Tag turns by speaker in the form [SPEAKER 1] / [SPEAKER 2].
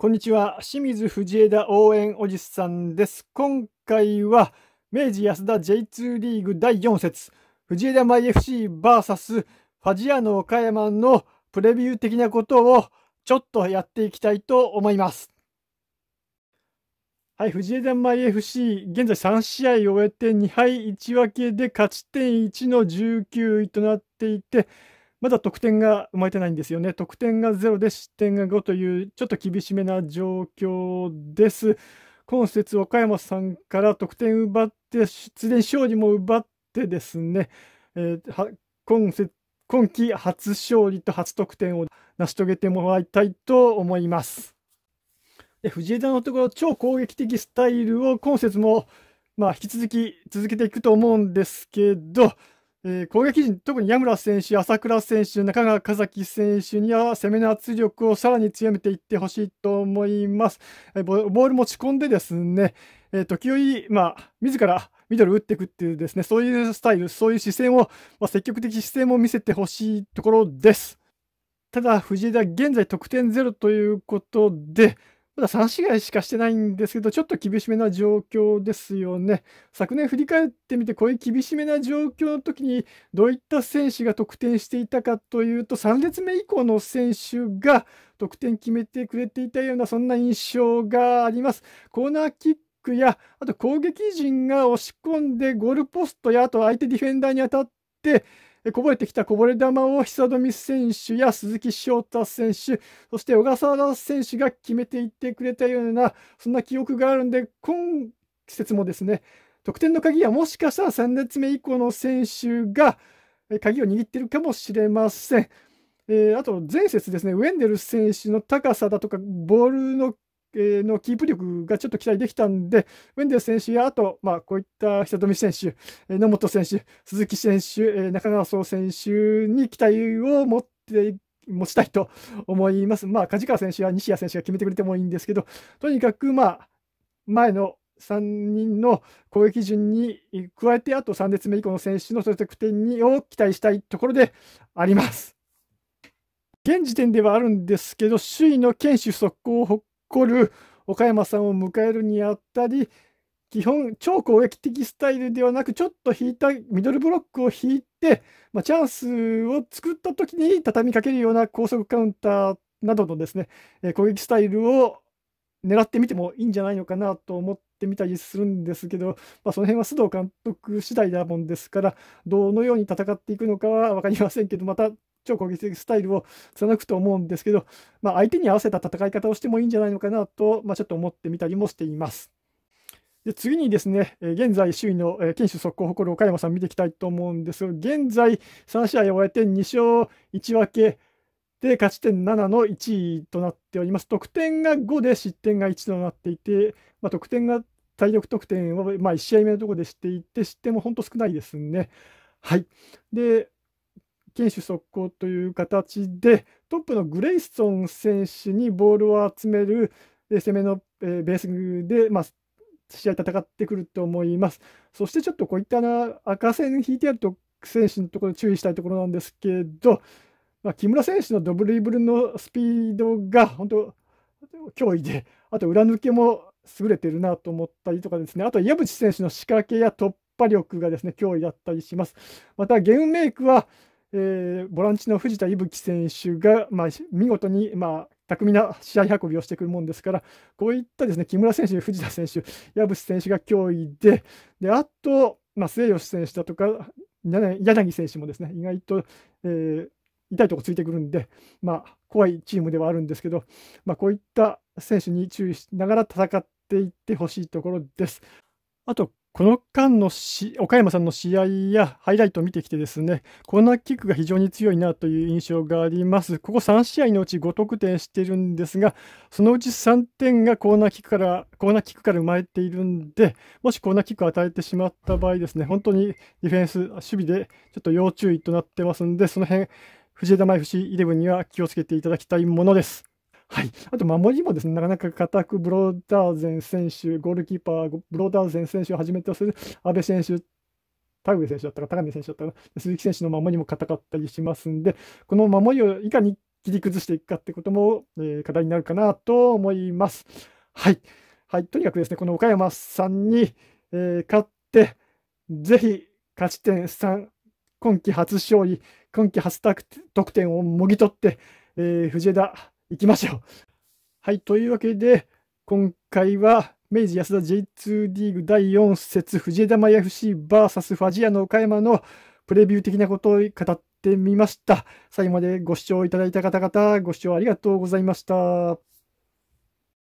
[SPEAKER 1] こんにちは。清水藤枝応援おじさんです。今回は、明治安田 J2 リーグ第4節、藤枝マイ FCVS ファジアの岡山のプレビュー的なことをちょっとやっていきたいと思います。はい、藤枝マイ FC、現在3試合を終えて2敗1分けで勝ち点1の19位となっていて、まだ得点が生まれてないんですよね。得点が0で失点が5という、ちょっと厳しめな状況です。今節、岡山さんから得点奪って、失恋勝利も奪ってですね、えー、今節今季初勝利と初得点を成し遂げてもらいたいと思います。で藤枝のところ、超攻撃的スタイルを今節も、まあ、引き続き続けていくと思うんですけど、えー、攻撃陣、特に矢村選手、朝倉選手、中川和樹選手には攻めの圧力をさらに強めていってほしいと思います。えー、ボール持ち込んでですね、えー、時折、まあ、自らミドル打っていくっていうですね、そういうスタイル、そういう視線を、まあ、積極的姿勢も見せてほしいところです。ただ、藤枝、現在得点ゼロということで、まだ3試合しかしてないんですけど、ちょっと厳しめな状況ですよね。昨年振り返ってみて、こういう厳しめな状況の時に、どういった選手が得点していたかというと、3列目以降の選手が得点決めてくれていたような、そんな印象があります。コーナーキックや、あと攻撃陣が押し込んで、ゴールポストや、あと相手ディフェンダーに当たって、こぼれてきたこぼれ球を久富選手や鈴木翔太選手、そして小笠原選手が決めていってくれたような、そんな記憶があるんで、今季節もですね、得点の鍵はもしかしたら3列目以降の選手が鍵を握っているかもしれません。えー、あと前節ですね、ウェンデル選手の高さだとか、ボールののキープ力がちょっと期待できたんで、ウェンデル選手や、あと、まあ、こういった久富選手、野本選手、鈴木選手、中川総選手に期待を持って持ちたいと思います。まあ、梶川選手や西矢選手が決めてくれてもいいんですけど、とにかく、まあ、前の3人の攻撃順に加えて、あと3列目以降の選手の得点にを期待したいところであります。現時点ではあるんですけど、首位の堅守速攻をこる岡山さんを迎えるにあたり基本超攻撃的スタイルではなくちょっと引いたミドルブロックを引いて、まあ、チャンスを作った時に畳みかけるような高速カウンターなどのですね攻撃スタイルを狙ってみてもいいんじゃないのかなと思ってみたりするんですけど、まあ、その辺は須藤監督次第だもんですからどのように戦っていくのかは分かりませんけどまた超攻撃的スタイルを貫くと思うんですけど、まあ、相手に合わせた戦い方をしてもいいんじゃないのかなと、まあ、ちょっと思ってみたりもしています。で次にですね、現在首位の県守速攻を誇る岡山さん見ていきたいと思うんですが、現在3試合を終えて2勝1分けで勝ち点7の1位となっております。得点が5で失点が1となっていて、まあ、得点が体力得点を、まあ、1試合目のところでしていて、失点も本当少ないですね。はい。で、堅守速攻という形でトップのグレイソン選手にボールを集める攻めのベースで、まあ、試合戦ってくると思います。そしてちょっとこういったな赤線引いてあると選手のところ注意したいところなんですけど、まあ、木村選手のドブリブルのスピードが本当脅威で、あと裏抜けも優れてるなと思ったりとかですね、あと岩渕選手の仕掛けや突破力がですね、脅威だったりします。またゲームメイクは、えー、ボランチの藤田伊吹選手が、まあ、見事に、まあ、巧みな試合運びをしてくるもんですから、こういったですね木村選手、藤田選手、矢渕選手が脅威で、であと、まあ、末吉選手だとか、柳選手もですね意外と、えー、痛いとこついてくるんで、まあ、怖いチームではあるんですけど、まあ、こういった選手に注意しながら戦っていってほしいところです。あと、この間の岡山さんの試合やハイライトを見てきてですね、コーナーキックが非常に強いなという印象があります。ここ3試合のうち5得点してるんですが、そのうち3点がコーナーキックから、コーナーキックから生まれているんで、もしコーナーキックを与えてしまった場合ですね、本当にディフェンス、守備でちょっと要注意となってますんで、その辺、藤枝前 FC11 には気をつけていただきたいものです。はい、あと守りもですね、なかなか固くブローダーゼン選手、ゴールキーパー、ブローダーゼン選手をはじめとする安倍選手、田上選手だったか、高見選手だったか、鈴木選手の守りも固かったりしますんで、この守りをいかに切り崩していくかってことも、えー、課題になるかなと思います。はい、はい、とにかくですね、この岡山さんに、えー、勝って、ぜひ勝ち点3、今季初勝利、今季初得点をもぎ取って、えー、藤枝行きましょう。はい、というわけで、今回は、明治安田 J2 リーグ第4節、藤枝舞 FCVS ファジアの岡山のプレビュー的なことを語ってみました。最後までご視聴いただいた方々、ご視聴ありがとうございました。